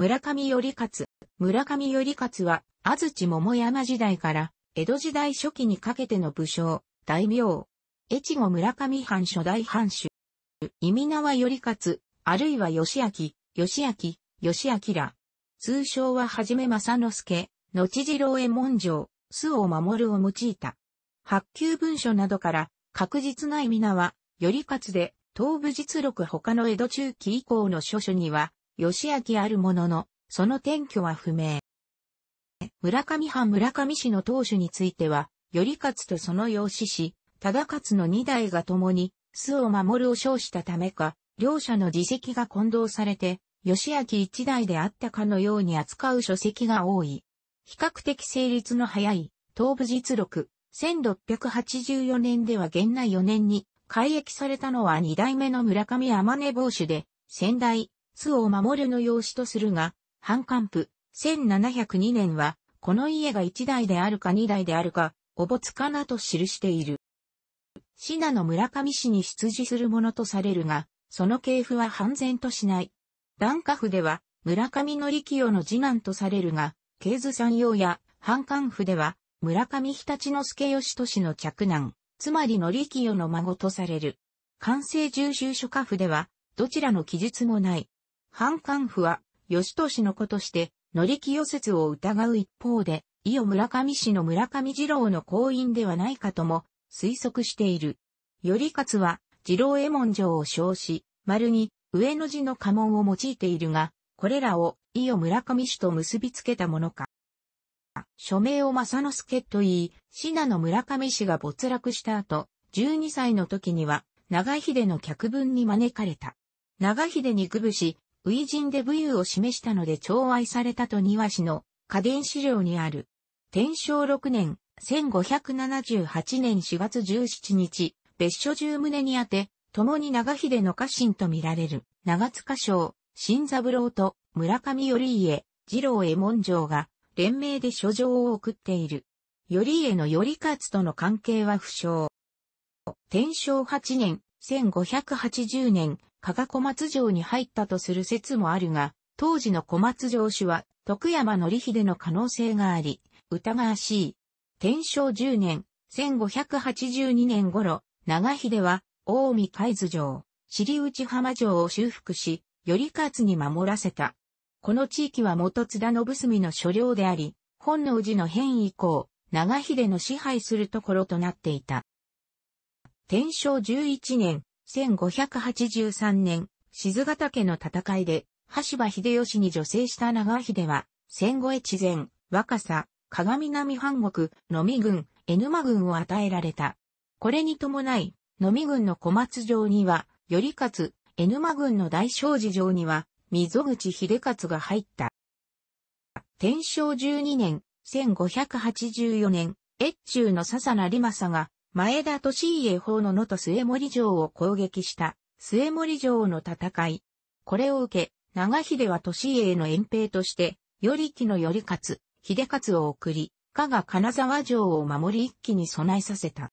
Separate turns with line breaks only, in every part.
村上頼勝。村上頼勝は、安土桃山時代から、江戸時代初期にかけての武将、大名。越後村上藩初代藩主。意味名は頼勝、あるいは義明、義明、義明ら。通称ははじめ正之助、後次郎右衛門城、周を守るを用いた。発給文書などから、確実な意味名は、頼勝で、東部実録他の江戸中期以降の諸書には、義明あるものの、その転居は不明。村上藩村上氏の当主については、頼勝とその養子氏、忠勝の二代が共に、巣を守るを称したためか、両者の自責が混同されて、義明一代であったかのように扱う書籍が多い。比較的成立の早い、東部実録、1684年では現内4年に、改易されたのは二代目の村上天音坊主で、先代、津を守るの用子とするが、反官府、1702年は、この家が1代であるか2代であるか、おぼつかなと記している。品の村上市に出自するものとされるが、その系譜は半然としない。段家府では、村上則清の次男とされるが、系図山陽や、反官府では、村上日立之助義俊の嫡男、つまり則清の孫とされる。関西重修書家府では、どちらの記述もない。反官府は、吉利の子として、乗り清説を疑う一方で、伊予村上氏の村上二郎の行員ではないかとも推測している。頼勝は、二郎右衛門城を称し、丸に、上の字の家紋を用いているが、これらを伊予村上氏と結びつけたものか。署名を正之助と言い、信濃村上氏が没落した後、12歳の時には、長秀の客文に招かれた。長秀に愚ぶし、初陣で武勇を示したので寵愛されたと庭師の家伝資料にある。天正6年、1578年4月17日、別所十棟にあて、共に長秀の家臣と見られる、長塚省、新三郎と村上頼家、二郎衛門城が、連名で書状を送っている。頼家の頼勝との関係は不詳。天正8年、1580年、加賀小松城に入ったとする説もあるが、当時の小松城主は徳山則秀の可能性があり、疑わしい。天正10年、1582年頃、長秀は、大見海津城、尻内浜城を修復し、頼勝に守らせた。この地域は元津田信澄の所領であり、本能寺の変以降、長秀の支配するところとなっていた。天正11年、1583年、静ヶ岳の戦いで、橋場秀吉に女性した長秀は、戦後越前、若狭、鏡南藩国、野見軍、江沼軍を与えられた。これに伴い、野見軍の小松城には、頼勝、江沼軍の大正寺城には、溝口秀勝が入った。天正12年、1584年、越中の笹成政が、前田利家法の野と末森城を攻撃した、末森城の戦い。これを受け、長秀は利家への遠兵として、頼木の頼勝、秀勝を送り、加賀金沢城を守り一気に備えさせた。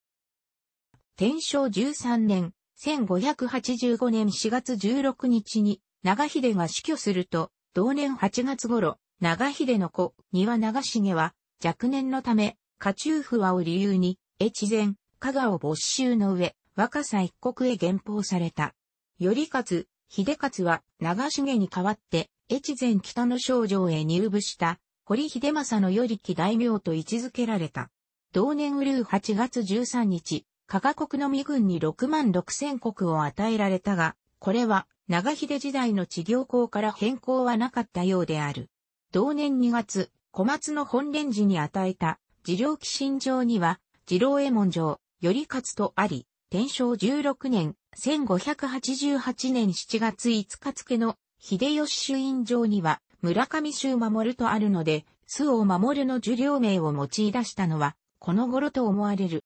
天正13年、1585年4月16日に、長秀が死去すると、同年8月頃、長秀の子、庭長重は、若年のため、家中不和を理由に、越前、加賀を没収の上、若狭一国へ原報された。頼勝、秀勝は長重に代わって、越前北の省城へ入部した、堀秀政の頼木大名と位置づけられた。同年うるう8月13日、加賀国の身軍に6万6千国を与えられたが、これは長秀時代の治療校から変更はなかったようである。同年2月、小松の本連寺に与えた、治療寄進状には、治療衛門城、頼勝とあり、天正16年、1588年7月5日付の秀吉主院上には、村上衆守るとあるので、周を守るの受領名を用い出したのは、この頃と思われる。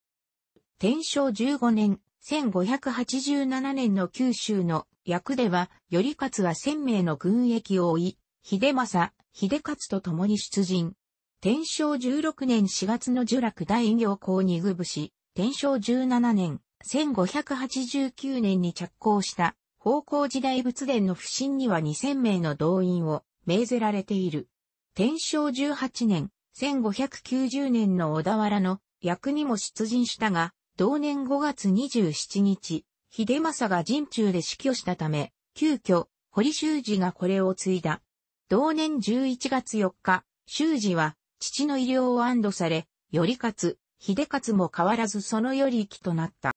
天正15年、1587年の九州の役では、頼勝は千名の軍役を追い、秀政、秀勝と共に出陣。天正16年4月の呪落大行行に具伏し、天正17年、1589年に着工した方向時代仏殿の不審には2000名の動員を命ぜられている。天正18年、1590年の小田原の役にも出陣したが、同年5月27日、秀政が陣中で死去したため、急遽、堀修二がこれを継いだ。同年11月4日、修二は父の医療を安堵され、よか勝、秀勝も変わらずそのよりきとなった。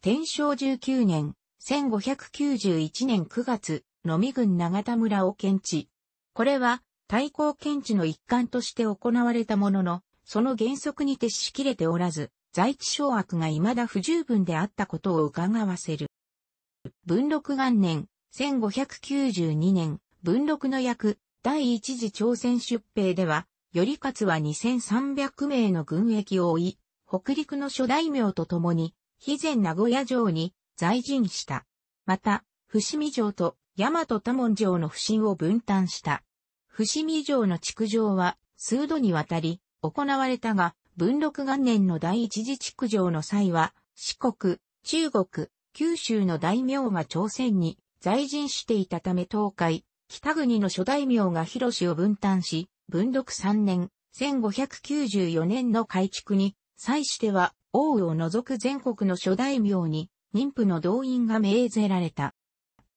天正19年、1591年9月、野み郡長田村を検知。これは、対抗検知の一環として行われたものの、その原則に徹しきれておらず、在地掌握が未だ不十分であったことを伺わせる。文禄元年、1592年、文禄の役、第一次朝鮮出兵では、頼勝は2300名の軍役を追い、北陸の諸大名と共に、肥前名古屋城に在陣した。また、伏見城と大和多門城の不審を分担した。伏見城の築城は数度にわたり行われたが、文禄元年の第一次築城の際は、四国、中国、九州の大名が朝鮮に在陣していたため東海、北国の諸大名が広氏を分担し、文禄三年、1594年の改築に、際しては、王を除く全国の諸大名に、妊婦の動員が命ぜられた。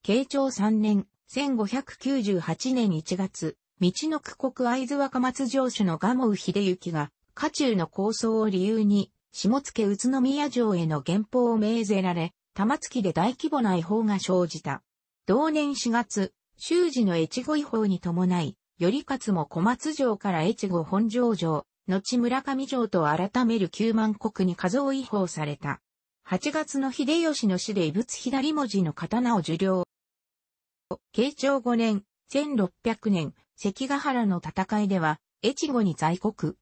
慶長三年、1598年1月、道の区国会津若松城主の賀茂秀行が、家中の構想を理由に、下野宇都宮城への原俸を命ぜられ、玉突きで大規模な違法が生じた。同年4月、修士の越後違法に伴い、頼勝も小松城から越後本城城、後村上城と改める九万国に数を違法された。8月の秀吉の死で異物左文字の刀を受領。慶長5年、1600年、関ヶ原の戦いでは、越後に在国。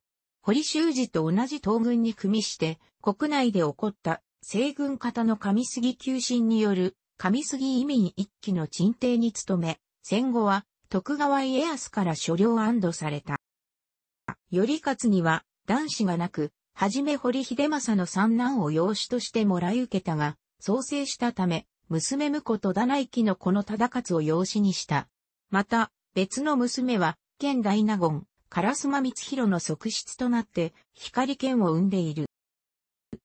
堀修二と同じ東軍に組みして、国内で起こった西軍方の上杉急進による上杉移民一揆の鎮定に努め、戦後は徳川家康から所領安堵された。頼勝には男子がなく、はじめ堀秀政の三男を養子としてもらい受けたが、創生したため、娘婿と田内記の子の忠勝を養子にした。また、別の娘は、県大納言、烏間光弘の側室となって、光剣を生んでいる。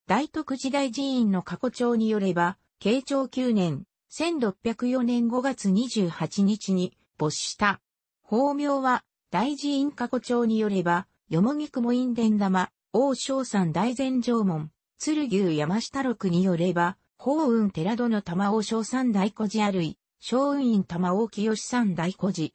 大徳時代寺院の過去帳によれば、慶長9年、1604年5月28日に、没した。法名は、大寺院過去帳によれば、よもぎくも院伝玉、王昌山大禅城門、鶴牛山下六によれば、法雲寺戸の玉王昌山大古寺あるい、小雲院玉王清山大古寺。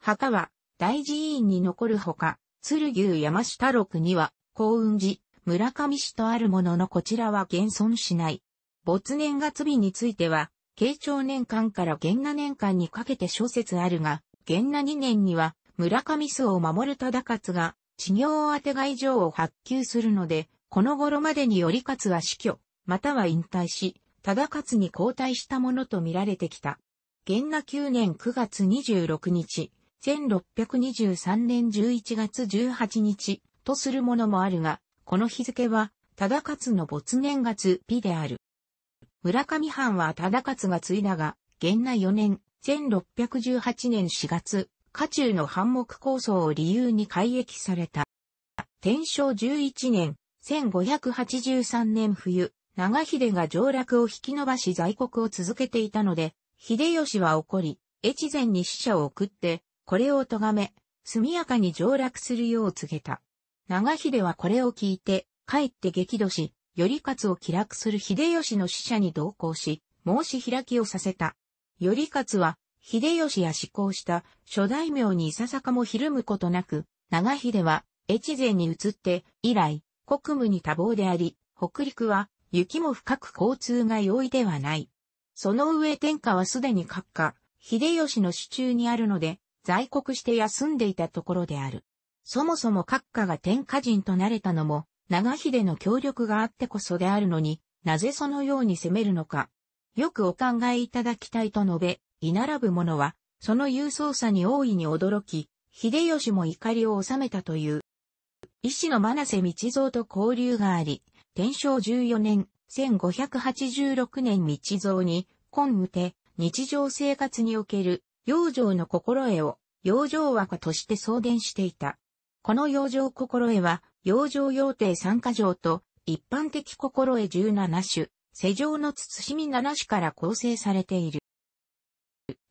墓は、大寺院に残るほか、鶴牛山下六には、幸雲寺、村上市とあるもののこちらは現存しない。没年月日については、慶長年間から元那年間にかけて諸説あるが、元那2年には村上宗を守る忠勝が、治療当て外状を発給するので、この頃までに頼勝は死去、または引退し、忠勝に交代したものと見られてきた。元那9年9月26日、1623年11月18日とするものもあるが、この日付は、忠勝の没年月日である。村上藩は忠勝が継いだが、元内4年、1618年4月、家中の反目構想を理由に改易された。天正11年、1583年冬、長秀が上落を引き延ばし在国を続けていたので、秀吉は怒り、越前に使者を送って、これを咎め、速やかに上落するよう告げた。長秀はこれを聞いて、帰って激怒し、頼勝を気楽する秀吉の使者に同行し、申し開きをさせた。頼勝は、秀吉や施行した諸大名にいささかもひるむことなく、長秀は越前に移って以来、国務に多忙であり、北陸は雪も深く交通が容易ではない。その上天下はすでに閣下、秀吉の手中にあるので、在国して休んでいたところである。そもそも閣下が天下人となれたのも、長秀の協力があってこそであるのに、なぜそのように攻めるのか。よくお考えいただきたいと述べ、居並ぶ者は、その勇壮さに大いに驚き、秀吉も怒りを収めたという。医師の真瀬道蔵と交流があり、天正14年、1586年道蔵に、今無て、日常生活における、養生の心得を、養生和歌として送電していた。この養生心得は、養生用帝三箇条と、一般的心得17種、世上の慎み7種から構成されている。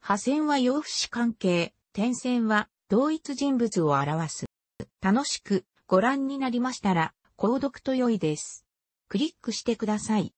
破線は洋不死関係、点線は同一人物を表す。楽しくご覧になりましたら、購読と良いです。クリックしてください。